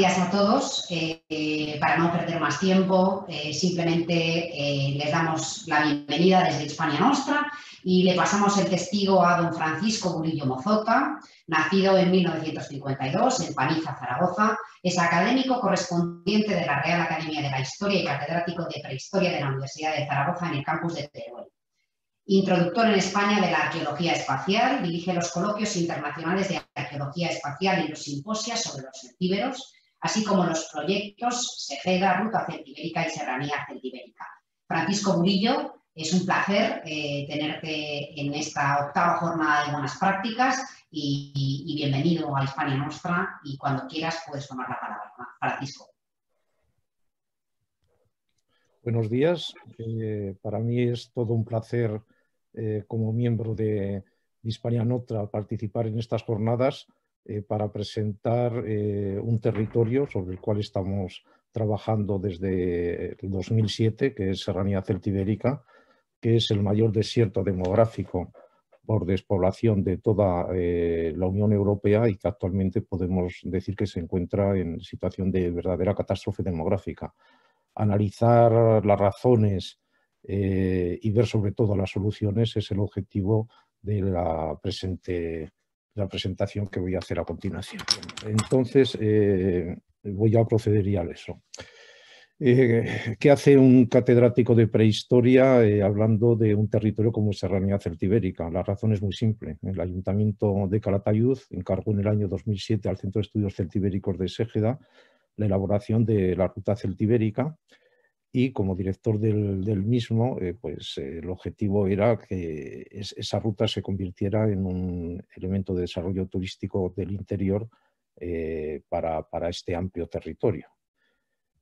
días a todos. Eh, para no perder más tiempo, eh, simplemente eh, les damos la bienvenida desde España Nostra y le pasamos el testigo a don Francisco Burillo Mozota, nacido en 1952 en Paniza, Zaragoza. Es académico correspondiente de la Real Academia de la Historia y catedrático de Prehistoria de la Universidad de Zaragoza en el campus de Teruel. Introductor en España de la arqueología espacial, dirige los coloquios internacionales de arqueología espacial y los simposias sobre los cíberos así como los proyectos Segeda, Ruta Celtibérica y Serranía Celtibérica. Francisco Murillo, es un placer eh, tenerte en esta octava jornada de buenas prácticas y, bienvenido a Hispania Nostra y cuando quieras puedes tomar la palabra, Francisco. Buenos días. Eh, para mí es todo un placer eh, como miembro de Hispania Nostra participar en estas jornadas eh, para presentar eh, un territorio sobre el cual estamos trabajando desde el 2007, que es Serranía Celtibérica, que es el mayor desierto demográfico por despoblación de toda eh, la Unión Europea y que actualmente podemos decir que se encuentra en situación de verdadera catástrofe demográfica. Analizar las razones y ver sobre todo las soluciones es el objetivo de la presente la presentación que voy a hacer a continuación. Entonces, eh, voy a proceder y a eso. Eh, ¿Qué hace un catedrático de prehistoria eh, hablando de un territorio como Serranía Celtibérica? La razón es muy simple. El Ayuntamiento de Calatayud encargó en el año 2007 al Centro de Estudios Celtibéricos de Ségeda la elaboración de la ruta celtibérica y como director del, mismo, eh, pues eh, el objetivo era que esa ruta se convirtiera en un elemento de desarrollo turístico del interior eh, para, este amplio territorio.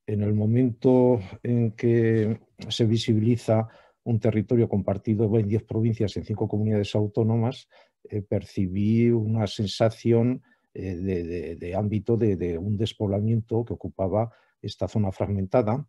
En el momento en que se visibiliza un territorio compartido en 10 provincias, en 5 comunidades autónomas, percibí una sensación de, ámbito de, de un despoblamiento que ocupaba esta zona fragmentada,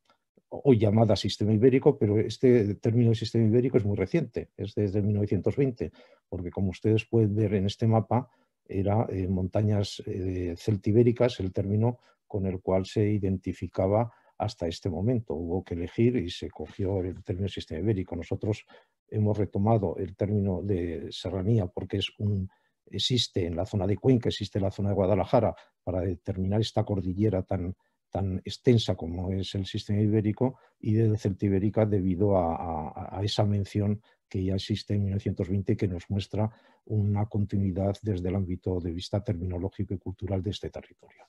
o llamada sistema ibérico, pero este término de sistema ibérico es muy reciente, es desde 1920, porque como ustedes pueden ver en este mapa, era eh, montañas eh, celtibéricas el término con el cual se identificaba hasta este momento. Hubo que elegir y se cogió el término sistema ibérico. Nosotros hemos retomado el término de serranía porque es un, existe en la zona de Cuenca, existe en la zona de Guadalajara, para determinar esta cordillera tan tan extensa como es el sistema ibérico y de celtibérica debido a, esa mención que ya existe en 1920 que nos muestra una continuidad desde el ámbito de vista terminológico y cultural de este territorio.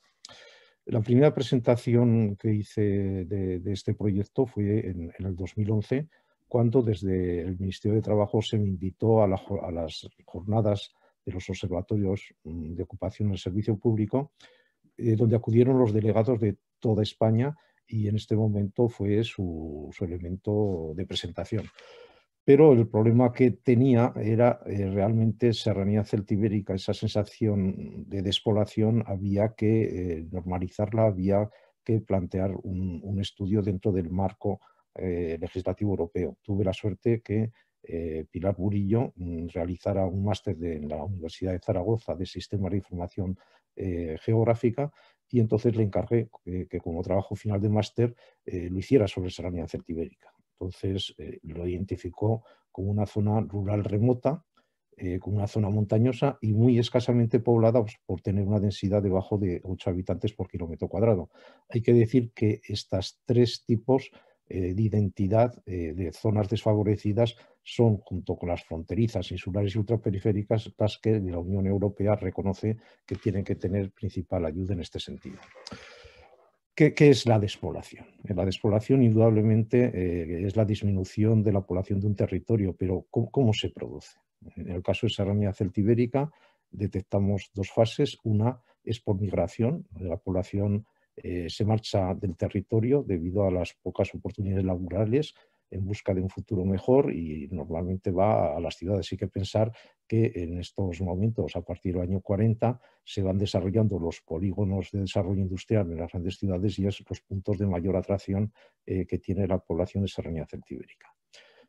La primera presentación que hice de, este proyecto fue en, el 2011, cuando desde el Ministerio de Trabajo se me invitó a, a las jornadas de los observatorios mm, de ocupación del servicio público, eh, donde acudieron los delegados de toda España y en este momento fue su, elemento de presentación. Pero el problema que tenía era eh, realmente serranía celtibérica, esa sensación de despoblación había que eh, normalizarla, había que plantear un, estudio dentro del marco eh, legislativo europeo. Tuve la suerte que Pilar Burillo mm, realizara un máster en la Universidad de Zaragoza de Sistema de Información Geográfica y entonces le encargué que, como trabajo final de máster eh, lo hiciera sobre serranía certibérica. Entonces eh, lo identificó como una zona rural remota, eh, como una zona montañosa y muy escasamente poblada pues, por tener una densidad debajo de 8 habitantes por kilómetro cuadrado. Hay que decir que estos tres tipos de identidad de zonas desfavorecidas son, junto con las fronterizas insulares y ultraperiféricas, las que la Unión Europea reconoce que tienen que tener principal ayuda en este sentido. ¿Qué, es la despoblación? Eh, la despoblación indudablemente eh, es la disminución de la población de un territorio, pero ¿cómo, se produce? En el caso de Serranía celtibérica detectamos dos fases. Una es por migración, la población eh, se marcha del territorio debido a las pocas oportunidades laborales en busca de un futuro mejor y normalmente va a las ciudades. Hay que pensar que en estos momentos, a partir del año 40, se van desarrollando los polígonos de desarrollo industrial en las grandes ciudades y es los puntos de mayor atracción eh, que tiene la población de Serranía Centibérica.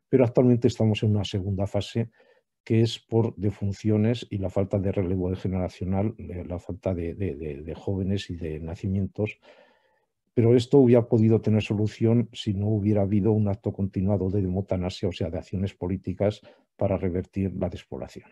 Pero actualmente estamos en una segunda fase que es por defunciones y la falta de relevo generacional, eh, la falta de jóvenes y de nacimientos pero esto hubiera podido tener solución si no hubiera habido un acto continuado de demotanasia, o sea, de acciones políticas para revertir la despoblación.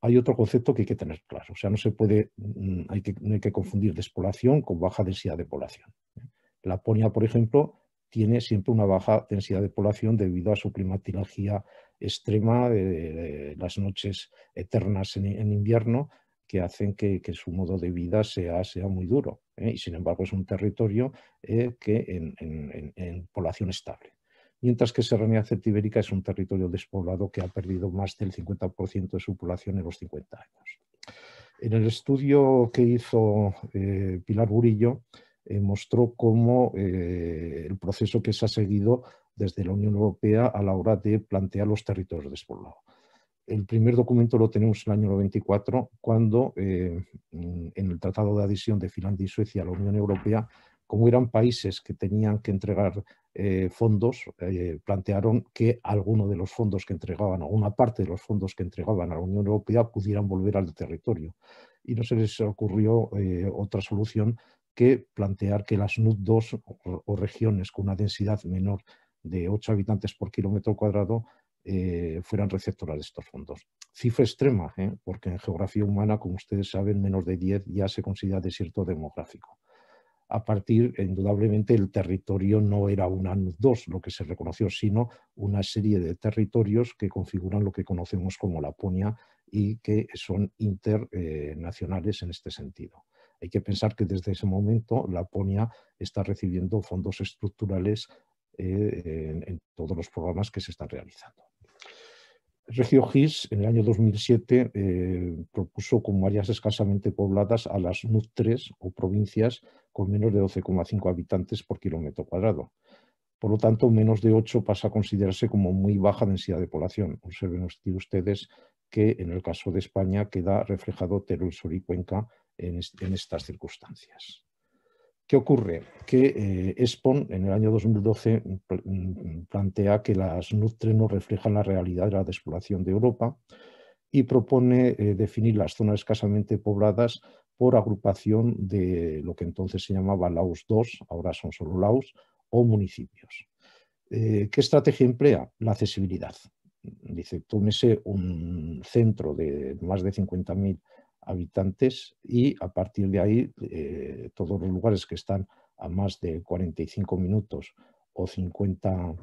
Hay otro concepto que hay que tener claro, o sea, no se puede, mm, hay que, no hay que confundir despoblación con baja densidad de población. ¿eh? La Ponia, por ejemplo, tiene siempre una baja densidad de población debido a su climatología extrema, las noches eternas en, invierno, que hacen que, que, su modo de vida sea, sea muy duro. ¿eh? y sin embargo es un territorio eh, que en, población estable mientras que Serranía Celtibérica es un territorio despoblado que ha perdido más del 50% de su población en los 50 años. En el estudio que hizo eh, Pilar Burillo, mostró cómo el proceso que se ha seguido desde la Unión Europea a la hora de plantear los territorios despoblados. El primer documento lo tenemos en el año 94, cuando eh, mm, en el Tratado de Adhesión de Finlandia y Suecia a la Unión Europea, como eran países que tenían que entregar eh, fondos, eh, plantearon que alguno de los fondos que entregaban, o una parte de los fondos que entregaban a la Unión Europea, pudieran volver al territorio. Y no se les ocurrió otra solución que plantear que las NUT2 o, o regiones con una densidad menor de 8 habitantes por kilómetro cuadrado eh, fueran receptoras de estos fondos. Cifra extrema, ¿eh? porque en geografía humana, como ustedes saben, menos de 10 ya se considera desierto demográfico. A partir, indudablemente, el territorio no era una dos lo que se reconoció, sino una serie de territorios que configuran lo que conocemos como Laponia y que son internacionales en este sentido. Hay que pensar que desde ese momento Laponia está recibiendo fondos estructurales eh, en todos los programas que se están realizando. Regio Gis, en el año 2007, eh, propuso como áreas escasamente pobladas a las nutres o provincias con menos de 12,5 habitantes por kilómetro cuadrado. Por lo tanto, menos de 8 pasa a considerarse como muy baja densidad de población. Observen ustedes que en el caso de España queda reflejado Teruel, Sur y Cuenca en estas circunstancias. ¿Qué ocurre? Que ESPON, eh, en el año 2012 mm, plantea que las nutres no reflejan la realidad de la despoblación de Europa y propone eh, definir las zonas escasamente pobladas por agrupación de lo que entonces se llamaba Laos 2, ahora son solo Laos, o municipios. Eh, ¿Qué estrategia emplea? La accesibilidad. Dice, tómese un centro de más de 50.000 habitantes y a partir de ahí eh, todos los lugares que están a más de 45 minutos o 50,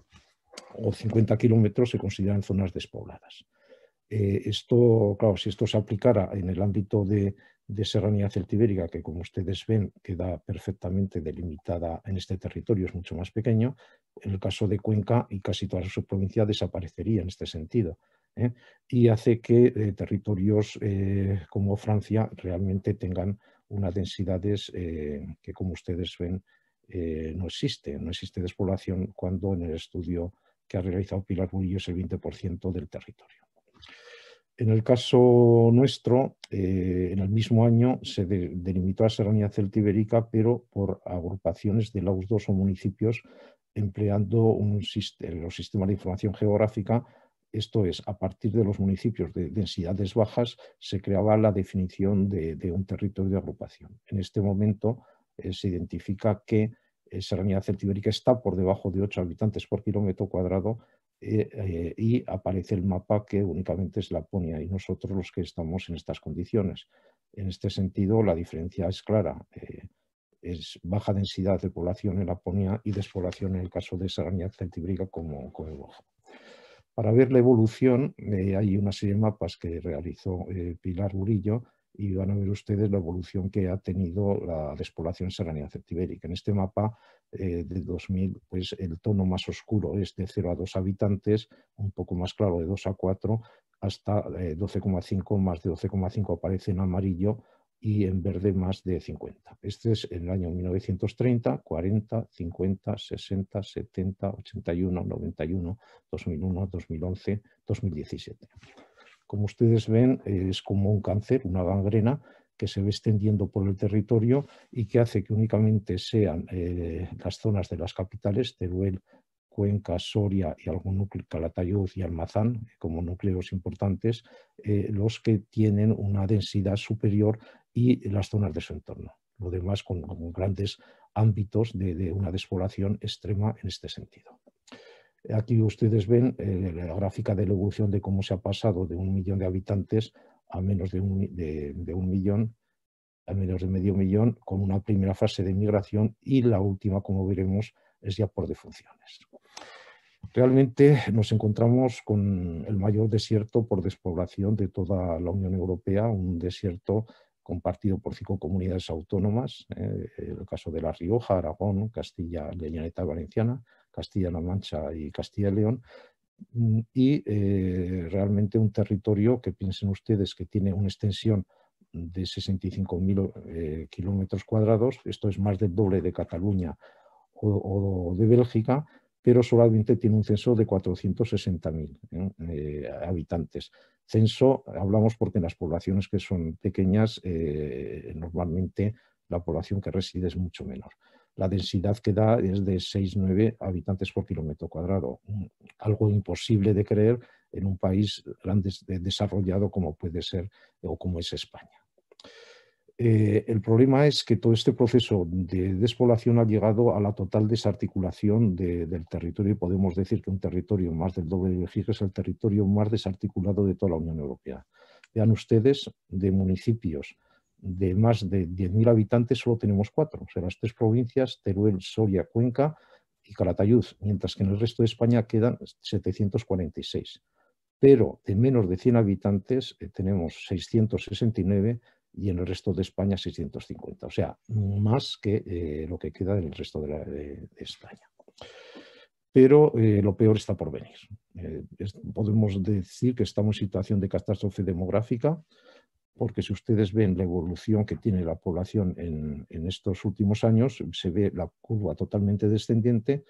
o 50 kilómetros se consideran zonas despobladas. Eh, esto, claro, si esto se aplicara en el ámbito de, de serranía celtibérica, que como ustedes ven queda perfectamente delimitada en este territorio, es mucho más pequeño, en el caso de Cuenca y casi toda su provincia desaparecería en este sentido. ¿eh? y hace que eh, territorios eh, como Francia realmente tengan unas densidades que, como ustedes ven, no existe. No existe despoblación cuando en el estudio que ha realizado Pilar Murillo es el 20% del territorio. En el caso nuestro, en el mismo año se delimitó la serranía celtibérica, pero por agrupaciones de dos o municipios, empleando los sistemas de información geográfica esto es, a partir de los municipios de densidades bajas se creaba la definición de, un territorio de agrupación. En este momento eh, se identifica que eh, Serranía Celtibérica está por debajo de 8 habitantes por kilómetro cuadrado eh, eh, y aparece el mapa que únicamente es Laponia y nosotros los que estamos en estas condiciones. En este sentido, la diferencia es clara. es baja densidad de población en Laponia y despoblación en el caso de Serranía Celtibérica como, como para ver la evolución eh, hay una serie de mapas que realizó eh, Pilar Burillo y van a ver ustedes la evolución que ha tenido la despoblación Serranía-Certibérica. En este mapa eh, de 2000, pues el tono más oscuro es de 0 a 2 habitantes, un poco más claro de 2 a 4, hasta 12,5, más de 12,5 aparece en amarillo, y en verde más de 50. Este es en el año 1930, 40, 50, 60, 70, 81, 91, 2001, 2011, 2017. Como ustedes ven, es como un cáncer, una gangrena, que se ve extendiendo por el territorio y que hace que únicamente sean eh, las zonas de las capitales, Teruel, Cuenca, Soria y algún núcleo, Calatayud y Almazán, como núcleos importantes, eh, los que tienen una densidad superior y las zonas de su entorno. Lo demás con, grandes ámbitos de, una despoblación extrema en este sentido. Aquí ustedes ven eh, la gráfica de la evolución de cómo se ha pasado de un millón de habitantes a menos de un, millón a menos de medio millón, con una primera fase de migración y la última, como veremos, es ya por defunciones. Realmente nos encontramos con el mayor desierto por despoblación de toda la Unión Europea, un desierto compartido por cinco comunidades autónomas, eh, el caso de La Rioja, Aragón, Castilla, Leñaneta Valenciana, Castilla-La Mancha y Castilla León, y eh, realmente un territorio que piensen ustedes que tiene una extensión de 65.000 eh, kilómetros cuadrados, esto es más del doble de Cataluña o, de Bélgica, pero solamente tiene un censo de 460.000 eh, habitantes. Censo, hablamos porque en las poblaciones que son pequeñas, eh, normalmente la población que reside es mucho menor. La densidad que da es de 6-9 habitantes por kilómetro cuadrado, algo imposible de creer en un país grande desarrollado como puede ser o como es España. Eh, el problema es que todo este proceso de despoblación ha llegado a la total desarticulación del territorio y podemos decir que un territorio más del doble de Egipto es el territorio más desarticulado de toda la Unión Europea. Vean ustedes, de municipios de más de 10.000 habitantes solo tenemos cuatro, o sea, las tres provincias, Teruel, Soria, Cuenca y Calatayud, mientras que en el resto de España quedan 746. Pero de menos de 100 habitantes eh, tenemos 669 y en el resto de España 650, o sea, más que eh, lo que queda del resto de, España. Pero eh, lo peor está por venir. Eh, podemos decir que estamos en situación de catástrofe demográfica, porque si ustedes ven la evolución que tiene la población en, en estos últimos años, se ve la curva totalmente descendiente,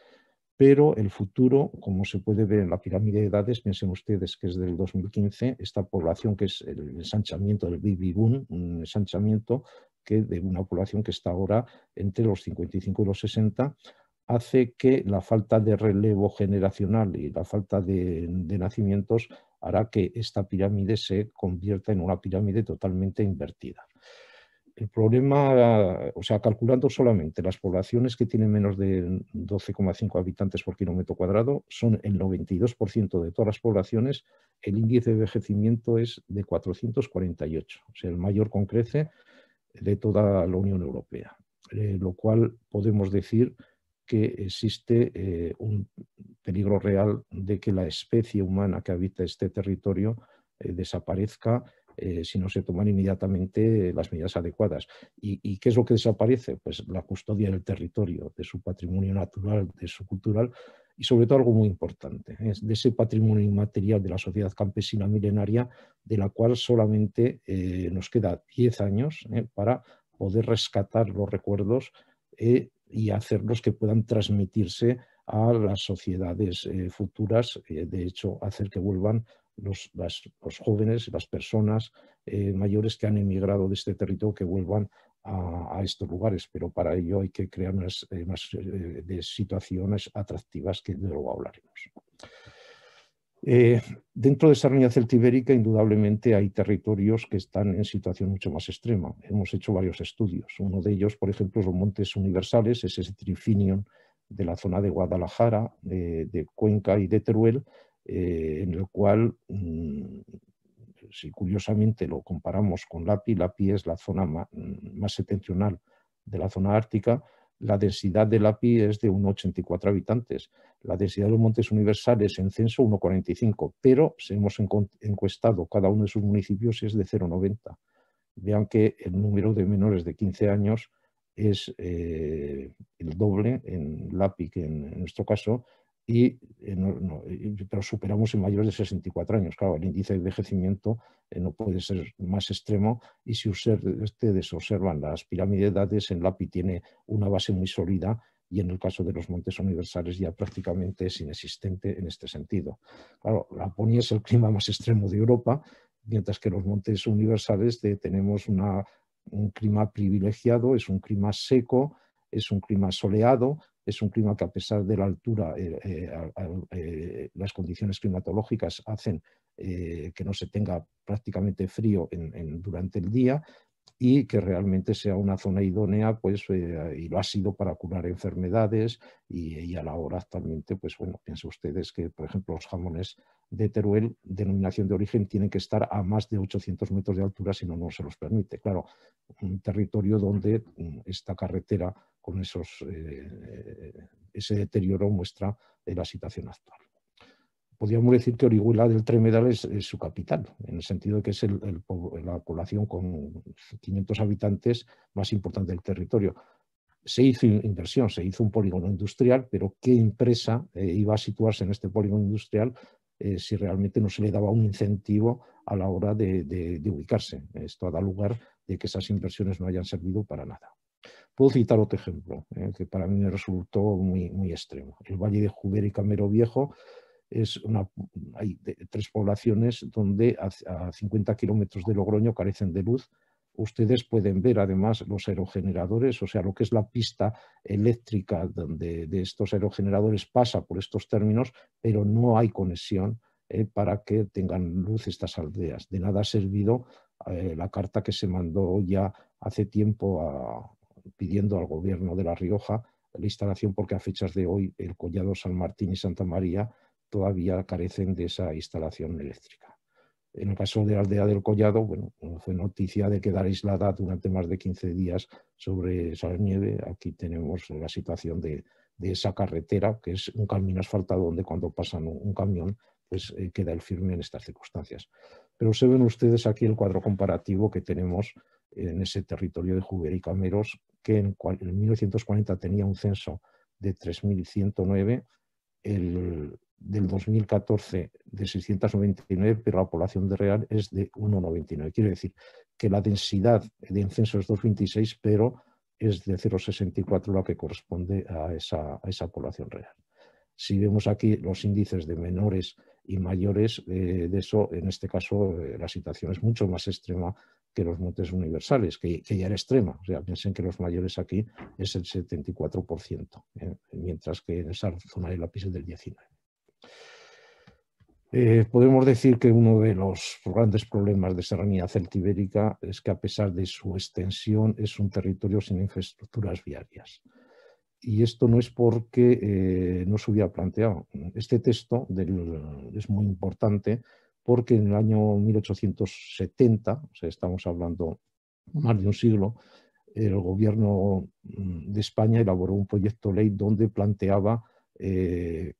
pero el futuro, como se puede ver en la pirámide de edades, piensen ustedes que es del 2015, esta población que es el ensanchamiento del baby boom, un ensanchamiento que de una población que está ahora entre los 55 y los 60, hace que la falta de relevo generacional y la falta de nacimientos hará que esta pirámide se convierta en una pirámide totalmente invertida el problema, o sea, calculando solamente las poblaciones que tienen menos de 12,5 habitantes por kilómetro cuadrado, son el 92% de todas las poblaciones, el índice de envejecimiento es de 448, o sea, el mayor con crece de toda la Unión Europea, eh, lo cual podemos decir que existe eh, un peligro real de que la especie humana que habita este territorio eh, desaparezca eh, si no se toman inmediatamente las medidas adecuadas. ¿Y, qué es lo que desaparece? Pues la custodia del territorio, de su patrimonio natural, de su cultural y sobre todo algo muy importante, es de ese patrimonio inmaterial de la sociedad campesina milenaria, de la cual solamente eh, nos queda 10 años eh, para poder rescatar los recuerdos y hacerlos que puedan transmitirse a las sociedades futuras, de hecho, hacer que vuelvan los, jóvenes, las personas eh, mayores que han emigrado de este territorio que vuelvan a, estos lugares, pero para ello hay que crear unas, eh, eh, de situaciones atractivas que luego hablaremos. dentro de esa reunión celtibérica, indudablemente, hay territorios que están en situación mucho más extrema. Hemos hecho varios estudios. Uno de ellos, por ejemplo, son Montes Universales, es ese Trifinion de la zona de Guadalajara, de Cuenca y de Teruel, eh, en el cual, mm, si curiosamente lo comparamos con LAPI, LAPI es la zona mm, más, septentrional de la zona ártica, la densidad de Lapi es de 1,84 habitantes. La densidad de los montes universales en censo 1,45, pero si hemos encuestado cada uno de sus municipios es de 0,90. Vean que el número de menores de 15 años es eh, el doble en LAPI que en, nuestro caso eh, pero superamos en mayores de 64 años. Claro, el índice de envejecimiento eh, no puede ser más extremo y si ustedes este observan las pirámides de edades, en LAPI tiene una base muy sólida y en el caso de los montes universales ya prácticamente es inexistente en este sentido. Claro, Laponia es el clima más extremo de Europa, mientras que los montes universales tenemos un clima privilegiado, es un clima seco, es un clima soleado, es un clima que a pesar de la altura, eh, eh, eh, las condiciones climatológicas hacen que no se tenga prácticamente frío durante el día, y que realmente sea una zona idónea, pues, eh, y lo ha sido para curar enfermedades y, a la hora actualmente, pues bueno, piensen ustedes que, por ejemplo, los jamones de Teruel, denominación de origen, tienen que estar a más de 800 metros de altura si no, no se los permite. Claro, un territorio donde mm, esta carretera con esos, eh, eh, ese deterioro muestra la situación actual podríamos decir que Orihuela del Tremedal es, su capital, en el sentido de que es la población con 500 habitantes más importante del territorio. Se hizo inversión, se hizo un polígono industrial, pero ¿qué empresa eh, iba a situarse en este polígono industrial eh, si realmente no se le daba un incentivo a la hora de, ubicarse? Esto ha dado lugar de que esas inversiones no hayan servido para nada. Puedo citar otro ejemplo eh, que para mí me resultó muy, muy extremo. El Valle de Juber y Camero Viejo es una, hay tres poblaciones donde a, 50 kilómetros de Logroño carecen de luz. Ustedes pueden ver además los aerogeneradores, o sea, lo que es la pista eléctrica de estos aerogeneradores pasa por estos términos, pero no hay conexión eh, para que tengan luz estas aldeas. De nada ha servido eh, la carta que se mandó ya hace tiempo pidiendo al gobierno de La Rioja la instalación, porque a fechas de hoy el Collado San Martín y Santa María todavía carecen de esa instalación eléctrica. En el caso de la aldea del Collado, bueno, fue noticia de quedar aislada durante más de 15 días sobre esa nieve. Aquí tenemos la situación de, esa carretera, que es un camino asfaltado donde cuando pasan un, camión, pues eh, queda el firme en estas circunstancias. Pero se ven ustedes aquí el cuadro comparativo que tenemos en ese territorio de Juguer y Cameros, que en, en 1940 tenía un censo de 3.109, el del 2014 de 699, pero la población real es de 1,99. Quiere decir que la densidad de incenso es 2,26, pero es de 0,64 la que corresponde a esa, población real. Si vemos aquí los índices de menores y mayores, eh, de eso, en este caso, eh, la situación es mucho más extrema que los montes universales, que, ya era extrema. O sea, piensen que los mayores aquí es el 74%, eh, mientras que en esa zona de lápiz es del 19%. Eh, podemos decir que uno de los grandes problemas de serranía celtibérica es que a pesar de su extensión es un territorio sin infraestructuras viarias. Y esto no es porque eh, no se hubiera planteado. Este texto es muy importante porque en el año 1870, o sea, estamos hablando más de un siglo, el gobierno mm, de España elaboró un proyecto de ley donde planteaba eh,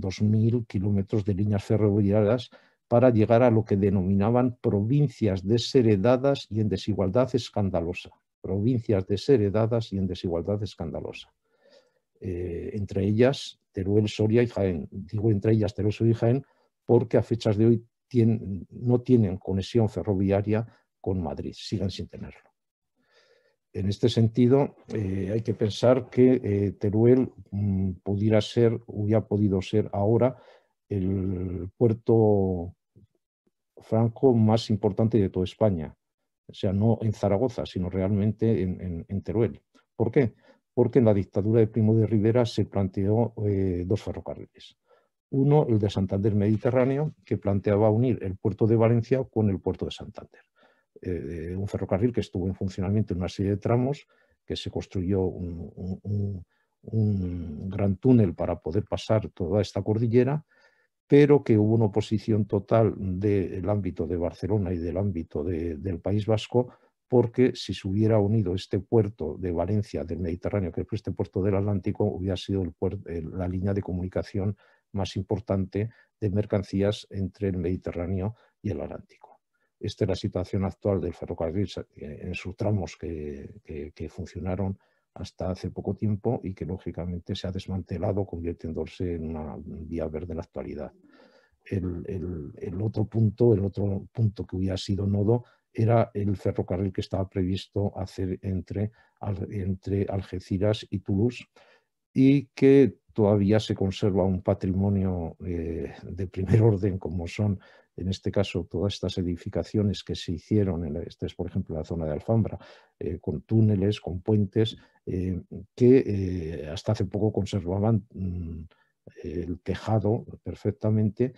2.000 kilómetros de líneas ferroviarias para llegar a lo que denominaban provincias desheredadas y en desigualdad escandalosa. Provincias desheredadas y en desigualdad escandalosa. Eh, entre ellas Teruel, Soria y Jaén. Digo entre ellas Teruel, Soria y Jaén porque a fechas de hoy no tienen conexión ferroviaria con Madrid, siguen sin tenerlo en este sentido, eh, hay que pensar que eh, Teruel mm, pudiera ser, hubiera podido ser ahora el puerto franco más importante de toda España. O sea, no en Zaragoza, sino realmente en, Teruel. ¿Por qué? Porque en la dictadura de Primo de Rivera se planteó eh, dos ferrocarriles. Uno, el de Santander Mediterráneo, que planteaba unir el puerto de Valencia con el puerto de Santander. Eh, eh, un ferrocarril que estuvo en funcionamiento en una serie de tramos, que se construyó un, gran túnel para poder pasar toda esta cordillera, pero que hubo una oposición total del ámbito de Barcelona y del ámbito del País Vasco, porque si se hubiera unido este puerto de Valencia del Mediterráneo, que fue este puerto del Atlántico, hubiera sido la línea de comunicación más importante de mercancías entre el Mediterráneo y el Atlántico. Esta es la situación actual del ferrocarril eh, en sus tramos que, que, funcionaron hasta hace poco tiempo y que lógicamente se ha desmantelado convirtiéndose en una vía verde en la actualidad. El, otro punto, el otro punto que hubiera sido nodo era el ferrocarril que estaba previsto hacer entre, entre Algeciras y Toulouse y que todavía se conserva un patrimonio eh, de primer orden como son en este caso, todas estas edificaciones que se hicieron, en, esta es por ejemplo la zona de Alfambra, eh, con túneles, con puentes, eh, que eh, hasta hace poco conservaban mm, el tejado perfectamente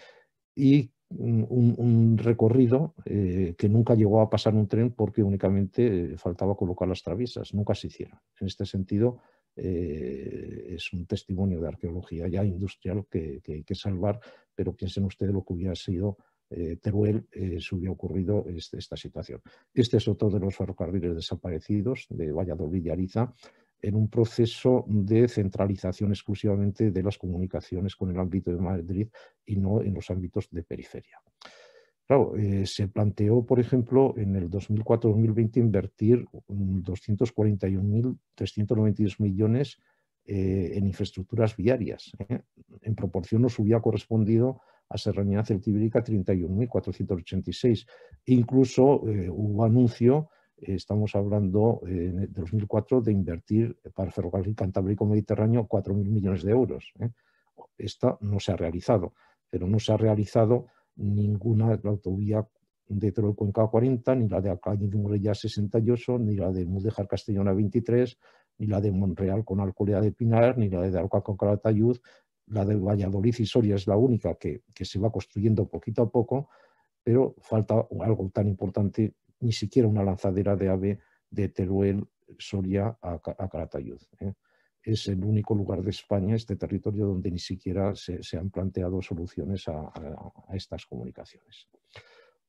y mm, un, recorrido que nunca llegó a pasar un tren porque únicamente faltaba colocar las traviesas, nunca se hicieron. En este sentido, es un testimonio de arqueología ya industrial que, hay que salvar, pero piensen ustedes lo que hubiera sido eh, Teruel eh, se hubiera ocurrido este, esta situación. Este es otro de los ferrocarriles desaparecidos de Valladolid y Ariza en un proceso de centralización exclusivamente de las comunicaciones con el ámbito de Madrid y no en los ámbitos de periferia. Eh, se planteó, por ejemplo, en el 2004-2020 invertir 241.392 millones en infraestructuras viarias. En proporción nos hubiera correspondido a serranía Celtibérica, 31.486. E incluso eh, hubo anuncio, eh, estamos hablando eh, en 2004, de invertir para ferrocarril cantábrico-mediterráneo 4.000 millones de euros. Esta no se ha realizado, pero no se ha realizado ninguna la autovía de Teruel Cuenca 40, ni la de Alcañiz de Morella 68, ni la de Mudejar Castellona 23, ni la de Monreal con Alcolea de Pinar, ni la de Daroca con Calatayud, la de Valladolid y Soria es la única que, se va construyendo poquito a poco, pero falta algo tan importante, ni siquiera una lanzadera de ave de Teruel, Soria a, a ¿eh? Es el único lugar de España, este territorio, donde ni siquiera se, han planteado soluciones a, estas comunicaciones.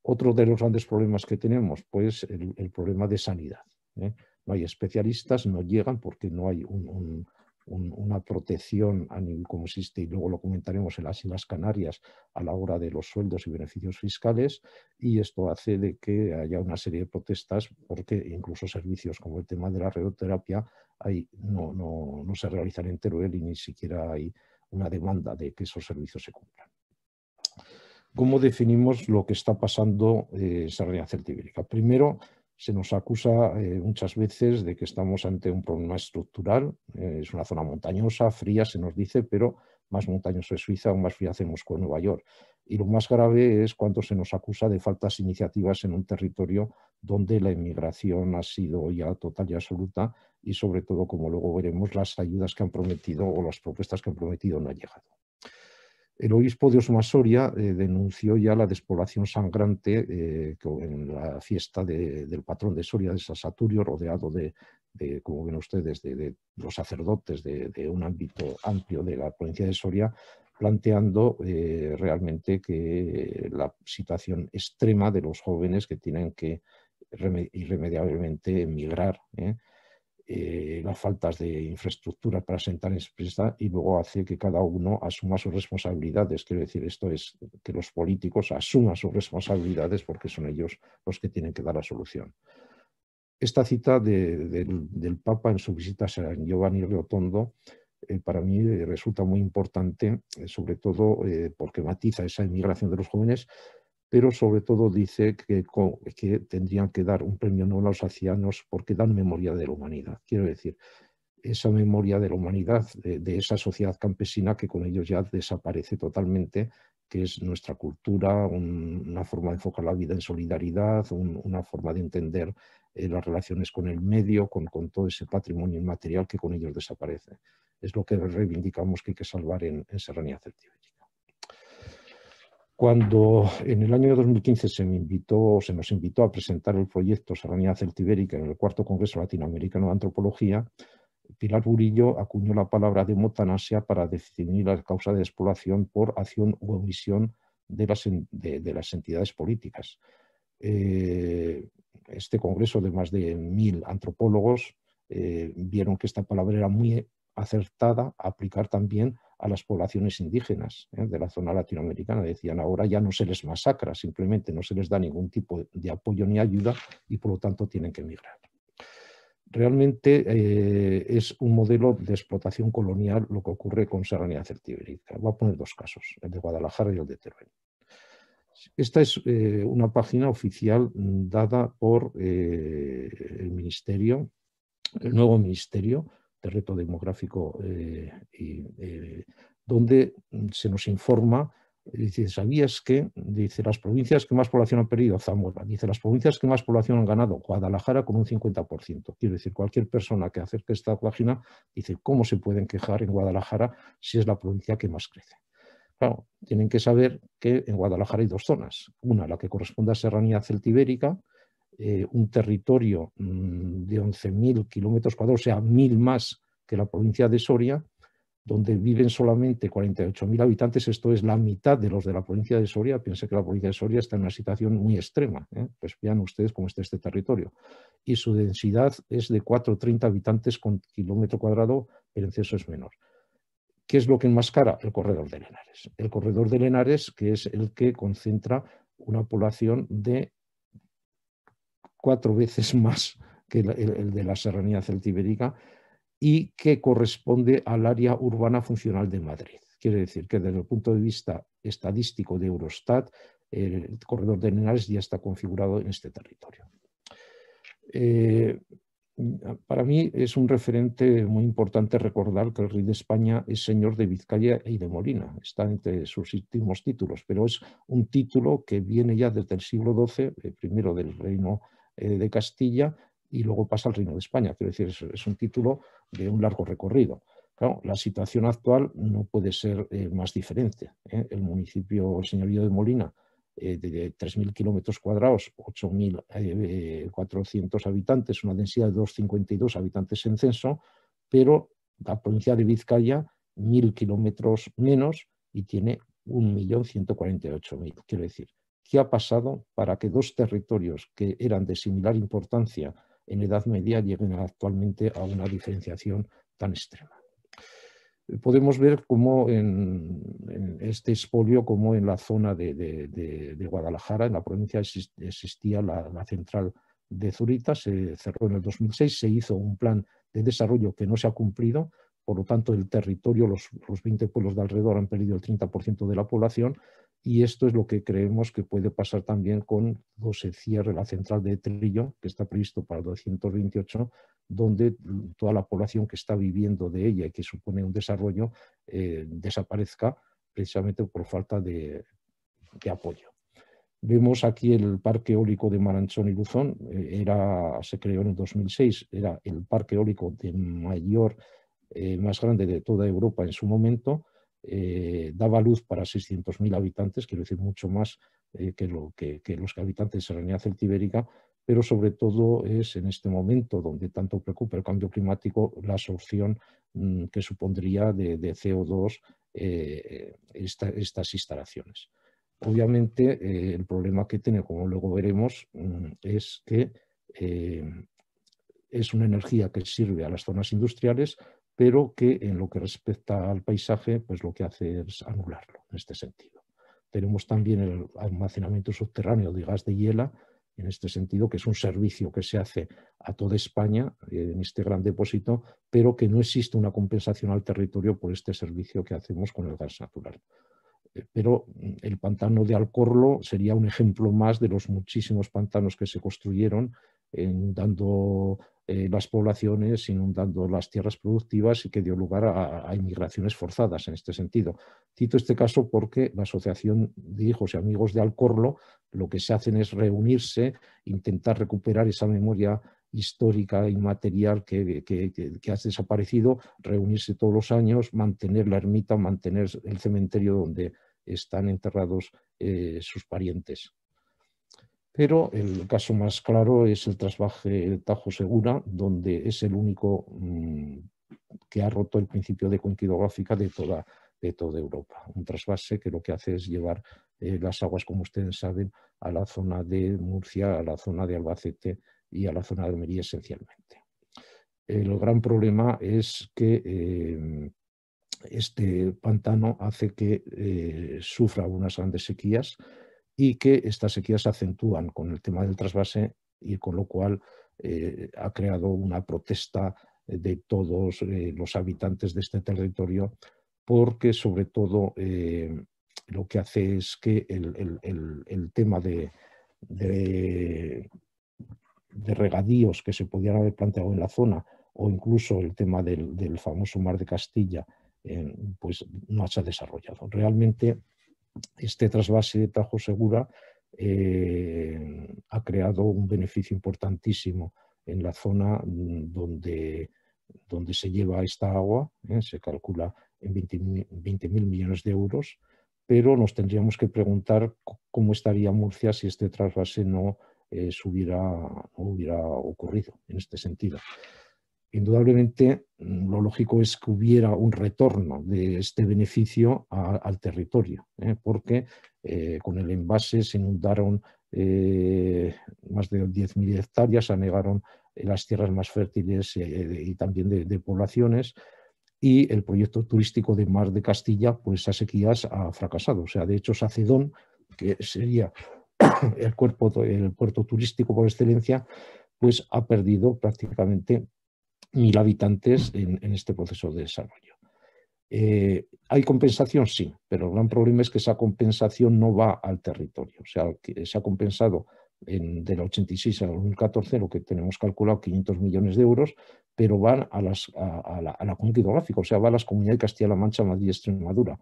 Otro de los grandes problemas que tenemos, pues el, problema de sanidad. ¿eh? No hay especialistas, no llegan porque no hay un una protección a nivel como existe, y luego lo comentaremos en las Islas Canarias a la hora de los sueldos y beneficios fiscales, y esto hace de que haya una serie de protestas porque incluso servicios como el tema de la radioterapia ahí no, se realizan en Teruel y ni siquiera hay una demanda de que esos servicios se cumplan. ¿Cómo definimos lo que está pasando en eh, Serranía Celtibérica? Primero, se nos acusa eh, muchas veces de que estamos ante un problema estructural. Eh, es una zona montañosa, fría, se nos dice, pero más montañoso es Suiza o más fría hacemos con Nueva York. Y lo más grave es cuando se nos acusa de faltas iniciativas en un territorio donde la inmigración ha sido ya total y absoluta y sobre todo, como luego veremos, las ayudas que han prometido o las propuestas que han prometido no han llegado. El obispo de Osma Soria eh, denunció ya la despoblación sangrante eh, en la fiesta del patrón de Soria de San rodeado de, como ven ustedes, de, los sacerdotes de, un ámbito amplio de la provincia de Soria, planteando eh, realmente que la situación extrema de los jóvenes que tienen que irremediablemente emigrar. Eh, las faltas de infraestructura para sentar en presa y luego hace que cada uno asuma sus responsabilidades. Quiero decir, esto es que los políticos asuman sus responsabilidades porque son ellos los que tienen que dar la solución. Esta cita del Papa en su visita a San Giovanni Rotondo eh, para mí eh, resulta muy importante, sobre todo porque matiza esa inmigración de los jóvenes, pero sobre todo dice que, tendrían que dar un premio Nobel a los ancianos porque dan memoria de la humanidad. Quiero decir, esa memoria de la humanidad, de, esa sociedad campesina que con ellos ya desaparece totalmente, que es nuestra cultura, una forma de enfocar la vida en solidaridad, una forma de entender eh, las relaciones con el medio, con, todo ese patrimonio inmaterial que con ellos desaparece. Es lo que reivindicamos que hay que salvar en, Serranía Celtibérica. Cuando en el año 2015 se, me se nos invitó a presentar el proyecto Serranía Celtibérica en el cuarto Congreso Latinoamericano de Antropología, Pilar Burillo acuñó la palabra de para definir la causa de despoblación por acción u omisión de las, entidades políticas. Eh, este congreso de más de mil antropólogos eh, vieron que esta palabra era muy acertada a aplicar también a las poblaciones indígenas ¿eh? de la zona latinoamericana. Decían, ahora ya no se les masacra, simplemente no se les da ningún tipo de apoyo ni ayuda y por lo tanto tienen que emigrar. Realmente eh, es un modelo de explotación colonial lo que ocurre con Serranía Certiberica. Voy a poner dos casos, el de Guadalajara y el de Teruel. Esta es eh, una página oficial dada por el Ministerio, el nuevo Ministerio este reto demográfico eh, eh, donde mm, se nos informa, dice, ¿sabías que? Dice, las provincias que más población han perdido, Zamora. Dice, las provincias que más población han ganado, Guadalajara con un 50%. Quiero decir, cualquier persona que acerque esta página dice, ¿cómo se pueden quejar en Guadalajara si es la provincia que más crece? Claro, tienen que saber que en Guadalajara hay dos zonas. Una, la que corresponde a Serranía Celtibérica, eh, un territorio mm, de 11.000 kilómetros cuadrados, o sea, mil más que la provincia de Soria, donde viven solamente 48.000 habitantes, esto es la mitad de los de la provincia de Soria, piense que la provincia de Soria está en una situación muy extrema, ¿eh? pues vean ustedes cómo está este territorio. Y su densidad es de 4,30 habitantes con kilómetro cuadrado, el exceso es menor. ¿Qué es lo que enmascara? El corredor de Lenares. El corredor de Lenares, que es el que concentra una población de cuatro veces más que el, de la serranía celtibérica y que corresponde al área urbana funcional de Madrid. Quiere decir que desde el punto de vista estadístico de Eurostat, el corredor de Nenares ya está configurado en este territorio. Eh, para mí es un referente muy importante recordar que el rey de España es señor de Vizcaya y de Molina, está entre sus últimos títulos, pero es un título que viene ya desde el siglo XII, eh, primero del reino eh, de Castilla y luego pasa al Reino de España. Quiero decir, es, un título de un largo recorrido. la situación actual no puede ser eh, más diferente. ¿eh? El municipio, señorío de Molina, de 3.000 kilómetros cuadrados, 8.400 habitantes, una densidad de 2,52 habitantes en censo, pero la provincia de Vizcaya, 1.000 kilómetros menos y tiene 1.148.000. Quiero decir, ¿Qué ha pasado para que dos territorios que eran de similar importancia en Edad Media lleguen actualmente a una diferenciación tan extrema? Podemos ver cómo en, este espolio, como en la zona de, Guadalajara, en la provincia existía la, central de Zurita, se cerró en el 2006, se hizo un plan de desarrollo que no se ha cumplido, por lo tanto el territorio, los, los 20 pueblos de alrededor han perdido el 30% de la población, y esto es lo que creemos que puede pasar también con o se cierre la central de Trillo, que está previsto para el 228, donde toda la población que está viviendo de ella y que supone un desarrollo eh, desaparezca precisamente por falta de, apoyo. Vemos aquí el Parque Eólico de Maranchón y Luzón, eh, era, se creó en el 2006, era el parque eólico de mayor, eh, más grande de toda Europa en su momento, eh, daba luz para 600.000 habitantes, quiero decir mucho más eh, que, los habitantes de Serenidad celtibérica, pero sobre todo es en este momento donde tanto preocupa el cambio climático la absorción mm, que supondría de, CO2 eh, estas instalaciones. Obviamente el problema que tiene, como luego veremos, mm, es que es una energía que sirve a las zonas industriales, pero que en lo que respecta al paisaje, pues lo que hace es anularlo en este sentido. Tenemos también el almacenamiento subterráneo de gas de hiela, en este sentido, que es un servicio que se hace a toda España eh, en este gran depósito, pero que no existe una compensación al territorio por este servicio que hacemos con el gas natural. Eh, pero mm, el pantano de Alcorlo sería un ejemplo más de los muchísimos pantanos que se construyeron inundando eh, las poblaciones, inundando las tierras productivas y que dio lugar a, inmigraciones forzadas en este sentido. Cito este caso porque la Asociación de Hijos y Amigos de Alcorlo lo que se hacen es reunirse, intentar recuperar esa memoria histórica y material que, ha desaparecido, reunirse todos los años, mantener la ermita, mantener el cementerio donde están enterrados eh, sus parientes. Pero el caso más claro es el trasvaje Tajo Segura, donde es el único mm, que ha roto el principio de continuidad de toda, de toda Europa. Un trasvase que lo que hace es llevar eh, las aguas, como ustedes saben, a la zona de Murcia, a la zona de Albacete y a la zona de Almería esencialmente. El gran problema es que eh, este pantano hace que eh, sufra unas grandes sequías, y que estas sequías se acentúan con el tema del trasvase y con lo cual eh, ha creado una protesta de todos eh, los habitantes de este territorio porque sobre todo eh, lo que hace es que el, tema de, de, regadíos que se pudieran haber planteado en la zona o incluso el tema del, del famoso mar de Castilla pues no se ha desarrollado. Realmente este trasvase de Tajo Segura eh, ha creado un beneficio importantísimo en la zona mm, donde, se lleva esta agua, eh, se calcula en 20.000 millones de euros, pero nos tendríamos que preguntar cómo estaría Murcia si este trasvase no eh, hubiera ocurrido en este sentido indudablemente mm, lo lógico es que hubiera un retorno de este beneficio al territorio, ¿eh? porque eh, con el envase se inundaron eh, más de 10.000 hectáreas, se anegaron las tierras más fértiles y también de, de, poblaciones, y el proyecto turístico de Mar de Castilla, pues a sequías ha fracasado. O sea, de hecho, Sacedón, que sería el, cuerpo, el puerto turístico por excelencia, pues ha perdido prácticamente mil habitantes en, este proceso de desarrollo. Eh, ¿Hay compensación? Sí, pero el gran problema es que esa compensación no va al territorio. O sea, se ha compensado de del 86 al 2014, lo que tenemos calculado, 500 millones de euros, pero van a, las, a, la, comunidad hidrográfica, o sea, va a las comunidades de Castilla-La Mancha, Madrid y Extremadura.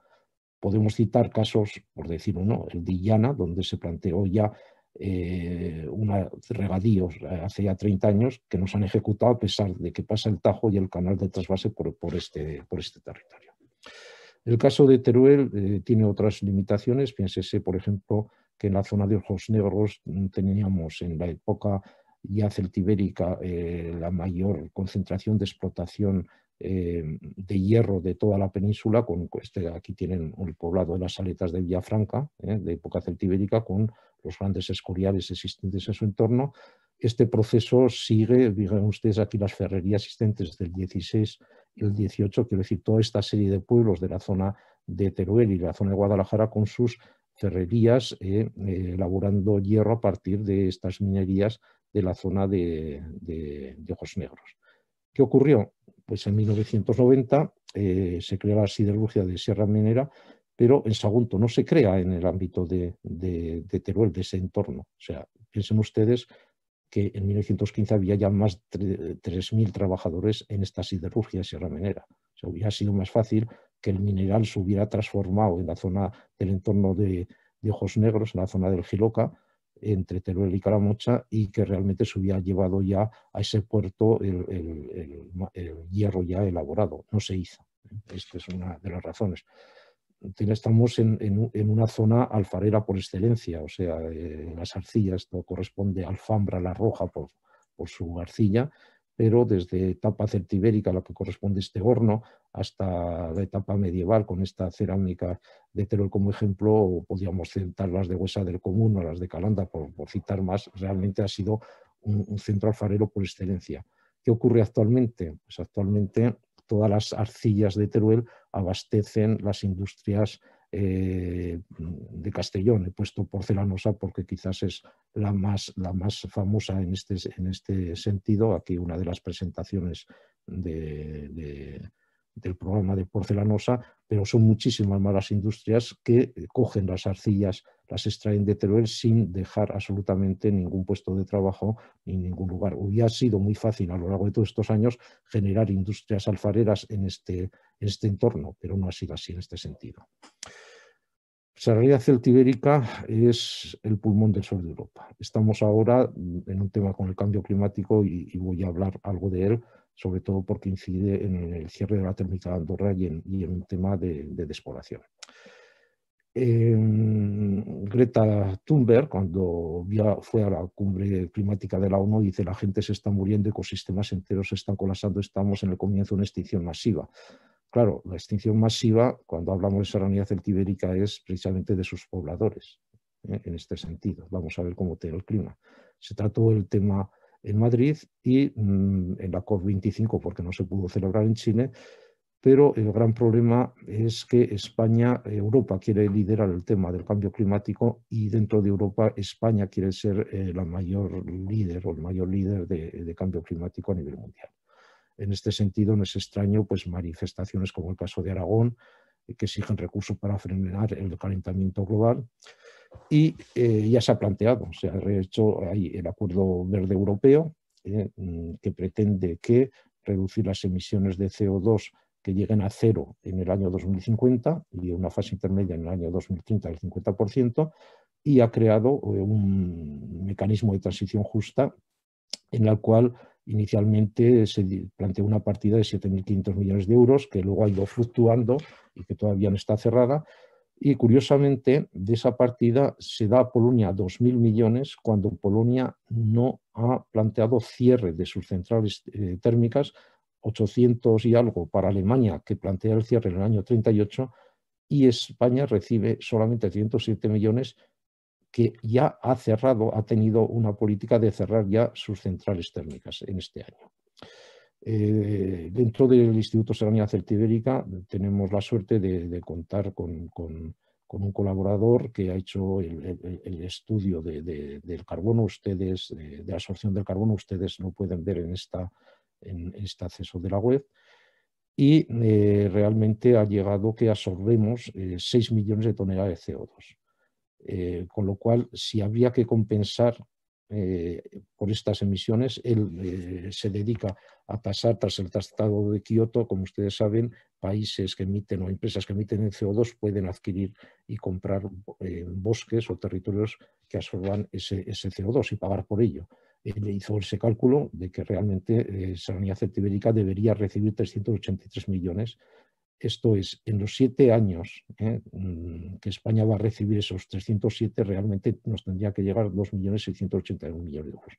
Podemos citar casos, por decir uno, el de Illana, donde se planteó ya eh, una, regadíos eh, hace ya 30 años que nos han ejecutado a pesar de que pasa el Tajo y el canal de trasvase por, este, por este, territorio. El caso de Teruel eh, tiene otras limitaciones. Piénsese, por ejemplo, que en la zona de Ojos Negros mm, teníamos en la época ya celtibérica eh, la mayor concentración de explotación de hierro de toda la península, con este, aquí tienen el poblado de las aletas de Villafranca, de época celtibérica, con los grandes escoriales existentes en su entorno, este proceso sigue, digan ustedes aquí, las ferrerías existentes del 16 y el 18, quiero decir, toda esta serie de pueblos de la zona de Teruel y la zona de Guadalajara con sus ferrerías eh, eh, elaborando hierro a partir de estas minerías de la zona de, de, Ojos Negros. ¿Qué ocurrió? Pues en 1990 eh, se creó la siderurgia de Sierra Minera pero en Sagunto no se crea en el ámbito de, Teruel, de ese entorno. O sea, piensen ustedes que en 1915 había ya más de 3.000 trabajadores en esta siderurgia de Sierra Menera. O sea, hubiera sido más fácil que el mineral se hubiera transformado en la zona del entorno de, Ojos Negros, en la zona del Giloca, entre Teruel y Calamocha, y que realmente se hubiera llevado ya a ese puerto el hierro ya elaborado. No se hizo. ¿eh? Esta es una de las razones estamos en, una zona alfarera por excelencia, o sea, eh, en las arcillas, esto corresponde a Alfambra la Roja por, su arcilla, pero desde etapa celtibérica, la que corresponde este horno, hasta la etapa medieval, con esta cerámica de Teruel como ejemplo, podríamos citar las de Huesa del Común o las de Calanda, por, citar más, realmente ha sido un, un centro alfarero por excelencia. ¿Qué ocurre actualmente? Pues actualmente todas las arcillas de Teruel abastecen las industrias eh, de Castellón. He puesto porcelanosa porque quizás es la más, la más famosa en este, este sentido. Aquí una de las presentaciones del programa de porcelanosa, pero son muchísimas más las industrias que cogen las arcillas las extraen de Teruel sin dejar absolutamente ningún puesto de trabajo ni ningún lugar. Hubiera sido muy fácil a lo largo de todos estos años generar industrias alfareras en este, este entorno, pero no ha sido así en este sentido. La realidad celtibérica es el pulmón del sur de Europa. Estamos ahora en un tema con el cambio climático y, voy a hablar algo de él, sobre todo porque incide en el cierre de la térmica de Andorra y en, un tema de, de despoblación. Em, Greta Thunberg, cuando fue a la cumbre climática de la ONU, dice la gente se está muriendo, ecosistemas enteros se están colapsando, estamos en el comienzo de una extinción masiva. Claro, la extinción masiva, cuando hablamos de serranía celtibérica, es precisamente de sus pobladores, ¿eh? en este sentido. Vamos a ver cómo tiene el clima. Se trató el tema en Madrid y mm, en la COP25, porque no se pudo celebrar en Chile, pero el gran problema es que España, Europa quiere liderar el tema del cambio climático y dentro de Europa España quiere ser eh, la mayor líder o el mayor líder de, cambio climático a nivel mundial. En este sentido no es extraño pues manifestaciones como el caso de Aragón eh, que exigen recursos para frenar el calentamiento global y eh, ya se ha planteado, se ha hecho ahí el acuerdo verde europeo mm, que pretende que reducir las emisiones de CO2 que lleguen a cero en el año 2050 y una fase intermedia en el año 2030 del 50%, y ha creado eh, un mecanismo de transición justa en el cual inicialmente se planteó una partida de 7.500 millones de euros que luego ha ido fluctuando y que todavía no está cerrada. Y curiosamente, de esa partida se da a Polonia 2.000 millones cuando Polonia no ha planteado cierre de sus centrales eh, térmicas 800 y algo para Alemania, que plantea el cierre en el año 38, y España recibe solamente 107 millones, que ya ha cerrado, ha tenido una política de cerrar ya sus centrales térmicas en este año. Eh, dentro del Instituto Serranía Celtibérica tenemos la suerte de, contar con, un colaborador que ha hecho el, estudio del carbono. Ustedes, de, la absorción del carbono, ustedes no pueden ver en esta en este acceso de la web y eh, realmente ha llegado que absorbemos 6 eh, millones de toneladas de CO2. Eh, con lo cual, si habría que compensar por estas emisiones, él se dedica a pasar tras el Tratado de Kioto, como ustedes saben, países que emiten o empresas que emiten CO2 pueden adquirir y comprar bosques o territorios que absorban ese CO2 y pagar por ello hizo ese cálculo de que realmente eh, Saranía Celtibérica debería recibir 383 millones. Esto es, en los siete años eh, mm, que España va a recibir esos 307, realmente nos tendría que llegar a 2.681 millones de euros.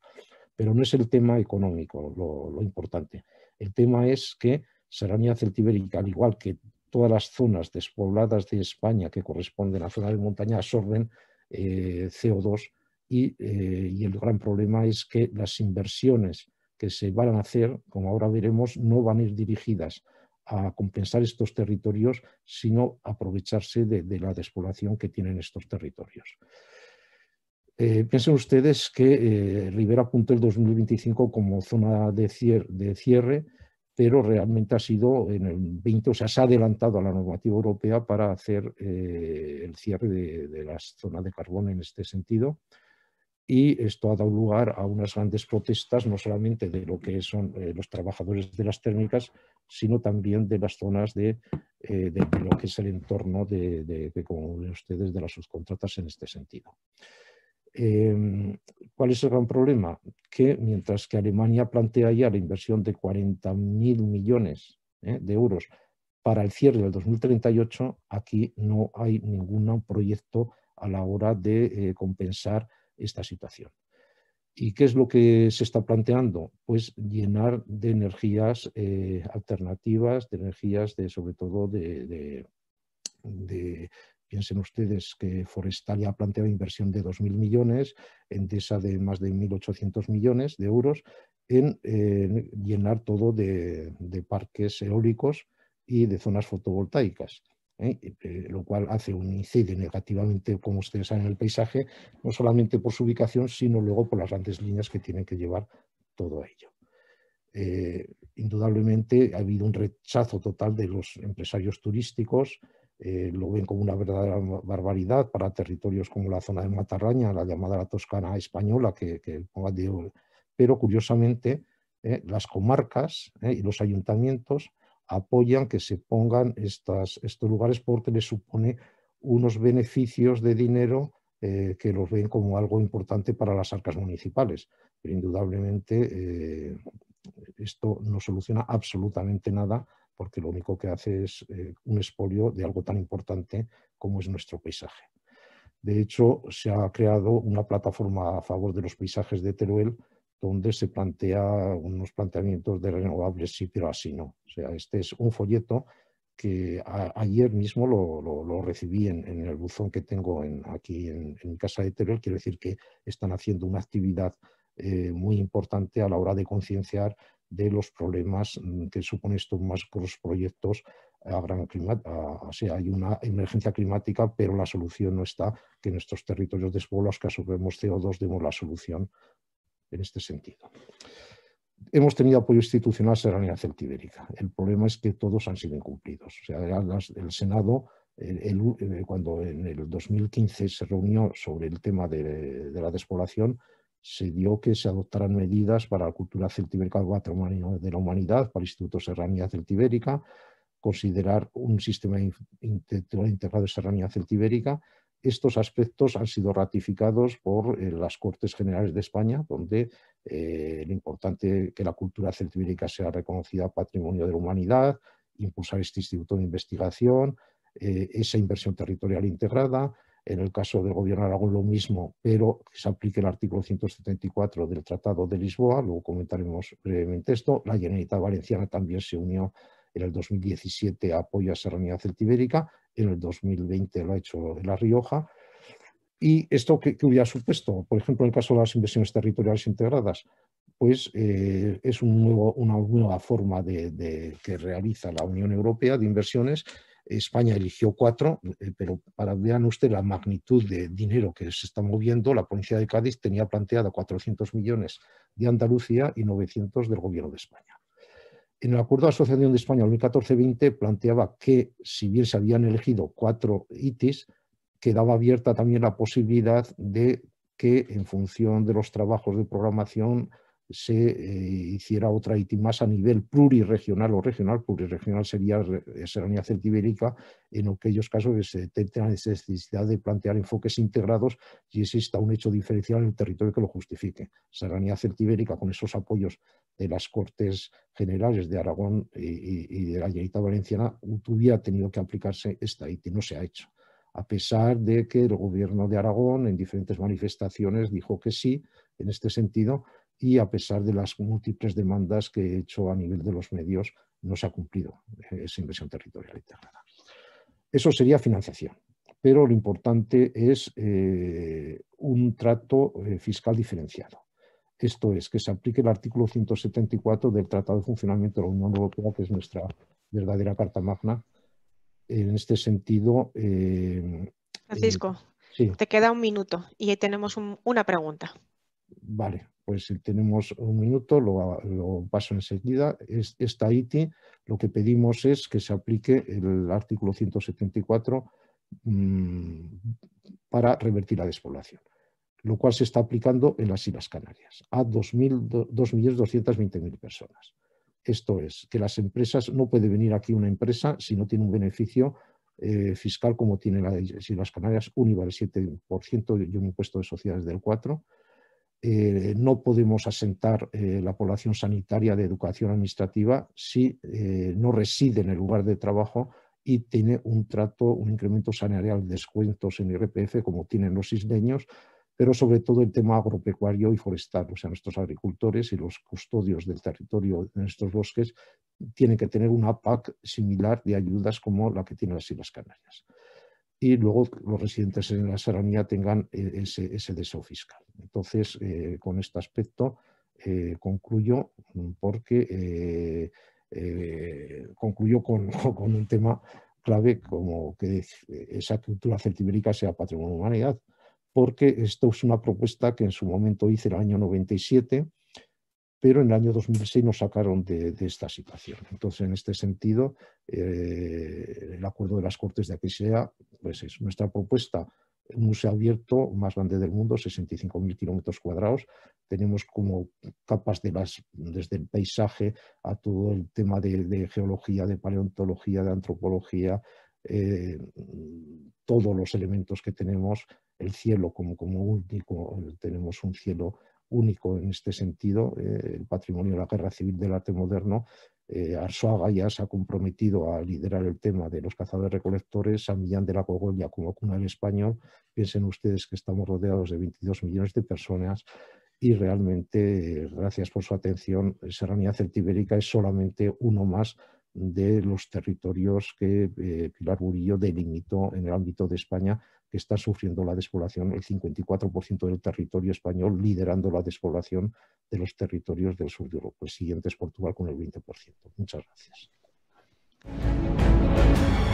Pero no es el tema económico lo, importante. El tema es que Saranía Celtibérica, al igual que todas las zonas despobladas de España que corresponden a la zona de montaña, absorben eh, CO2 eh, y, el gran problema es que las inversiones que se van a hacer, como ahora veremos, no van a ir dirigidas a compensar estos territorios, sino aprovecharse de, la despoblación que tienen estos territorios. Eh, piensen ustedes que eh, Rivera apuntó el 2025 como zona de cierre, pero realmente ha sido en el 20, o se ha adelantado a la normativa europea para hacer el cierre de, de, las zonas de carbón en este sentido y esto ha dado lugar a unas grandes protestas, no solamente de lo que son eh, los trabajadores de las térmicas, sino también de las zonas de, eh, lo que es el entorno de, como ustedes, de las subcontratas en este sentido. Em, ¿Cuál es el gran problema? Que mientras que Alemania plantea ya la inversión de 40.000 millones eh, de euros para el cierre del 2038, aquí no hay ningún proyecto a la hora de compensar esta situación. ¿Y qué es lo que se está planteando? Pues llenar de energías eh, alternativas, de energías de, sobre todo de, Piensen ustedes que Forestal ha planteado inversión de 2.000 millones, entesa de más de 1.800 millones de euros, en llenar todo de parques eólicos y de zonas fotovoltaicas. ¿eh? Eh, lo cual hace un incide negativamente, como ustedes saben, en el paisaje, no solamente por su ubicación, sino luego por las grandes líneas que tienen que llevar todo ello. Eh, indudablemente ha habido un rechazo total de los empresarios turísticos, lo ven como una verdadera barbaridad para territorios como la zona de Matarraña, la llamada la Toscana española, que, pero curiosamente las comarcas y los ayuntamientos apoyan que se pongan estos lugares porque les supone unos beneficios de dinero eh, que los ven como algo importante para las arcas municipales. Pero indudablemente eh, esto no soluciona absolutamente nada porque lo único que hace es eh, un expolio de algo tan importante como es nuestro paisaje. De hecho, se ha creado una plataforma a favor de los paisajes de Teruel donde se plantea unos planteamientos de renovables sí, pero así no. O sea, este es un folleto que ayer mismo lo, recibí en, el buzón que tengo aquí en, casa de Teruel. Quiero decir que están haciendo una actividad eh, muy importante a la hora de concienciar de los problemas mm, que suponen estos más proyectos a gran clima, o sea, hay una emergencia climática, pero la solución no está que nuestros territorios despoblados que absorbemos CO2 demos la solución en este sentido. Hemos tenido apoyo institucional serranía celtibérica. El problema es que todos han sido incumplidos. O sea, el Senado, eh, cuando en el 2015 se reunió sobre el tema de, la despoblación, se dio que se adoptaran medidas para la cultura celtibérica patrimonio de la humanidad, para el Instituto Serranía Celtibérica, considerar un sistema integrado de serranía celtibérica estos aspectos han sido ratificados por eh, las Cortes Generales de España, donde eh, lo importante que la cultura celtibérica sea reconocida patrimonio de la humanidad, impulsar este instituto de investigación, eh, esa inversión territorial integrada, en el caso del gobierno de lo mismo, pero que se aplique el artículo 174 del Tratado de Lisboa, luego comentaremos brevemente esto, la Generalitat Valenciana también se unió en el 2017 apoya a Serranía Celtibérica, en el 2020 lo ha hecho La Rioja. ¿Y esto qué, hubiera supuesto? Por ejemplo, en el caso de las inversiones territoriales integradas, pues eh, es una nueva forma de, que realiza la Unión Europea de inversiones. España eligió cuatro, eh, pero para vean usted la magnitud de dinero que se está moviendo, la provincia de Cádiz tenía planteada 400 millones de Andalucía y 900 del gobierno de España. En el Acuerdo de Asociación de España 2014-20 planteaba que, si bien se habían elegido cuatro ITIs, quedaba abierta también la posibilidad de que, en función de los trabajos de programación, se eh, hiciera otra ITI más a nivel pluriregional o regional, pluriregional sería Serranía Celtibérica, en aquellos casos que se la necesidad de plantear enfoques integrados y exista un hecho diferencial en el territorio que lo justifique. Serranía Celtibérica, con esos apoyos de las Cortes Generales de Aragón eh, y, de la Generalitat Valenciana, hubiera tenido que aplicarse esta ITI, no se ha hecho. A pesar de que el gobierno de Aragón en diferentes manifestaciones dijo que sí, en este sentido, y a pesar de las múltiples demandas que he hecho a nivel de los medios, no se ha cumplido eh, esa inversión territorial integrada. Eso sería financiación, pero lo importante es eh, un trato eh, fiscal diferenciado. Esto es, que se aplique el artículo 174 del Tratado de Funcionamiento de la Unión Europea, que es nuestra verdadera Carta Magna. En este sentido... Francisco, te queda un minuto y tenemos una pregunta. Vale, pues si tenemos un minuto, lo, paso enseguida. esta ITI lo que pedimos es que se aplique el artículo 174 mm, para revertir la despoblación, lo cual se está aplicando en las Islas Canarias a 2.220.000 personas. Esto es, que las empresas, no puede venir aquí una empresa si no tiene un beneficio eh, fiscal como tiene las Islas Canarias, un IVA del 7% y un impuesto de sociedades del 4%, eh, no podemos asentar eh, la población sanitaria de educación administrativa si eh, no reside en el lugar de trabajo y tiene un trato, un incremento salarial, descuentos en IRPF como tienen los isleños, pero sobre todo el tema agropecuario y forestal, o sea, nuestros agricultores y los custodios del territorio de nuestros bosques tienen que tener una PAC similar de ayudas como la que tienen las Islas Canarias y luego los residentes en la serranía tengan eh, ese, deseo fiscal. Entonces, eh, con este aspecto eh, concluyo porque con, un tema clave como que esa cultura celtibérica sea patrimonio de humanidad, porque esto es una propuesta que en su momento hice el año 97 pero en el año 2006 nos sacaron de, esta situación. Entonces, en este sentido, eh, el acuerdo de las Cortes de aquí pues es nuestra propuesta, un museo abierto más grande del mundo, 65.000 kilómetros cuadrados. Tenemos como capas desde el paisaje a todo el tema de, geología, de paleontología, de antropología, eh, todos los elementos que tenemos, el cielo como, como único, tenemos un cielo único en este sentido, eh, el patrimonio de la guerra civil del arte moderno. Eh, ya se ha comprometido a liderar el tema de los cazadores recolectores, San Millán de la Cogolla como cuna del español. Piensen ustedes que estamos rodeados de 22 millones de personas y realmente, eh, gracias por su atención, Serranía Celtibérica es solamente uno más de los territorios que eh, Pilar Burillo delimitó en el ámbito de España está sufriendo la despoblación, el 54% del territorio español liderando la despoblación de los territorios del sur de Europa. El siguiente es Portugal con el 20%. Muchas gracias.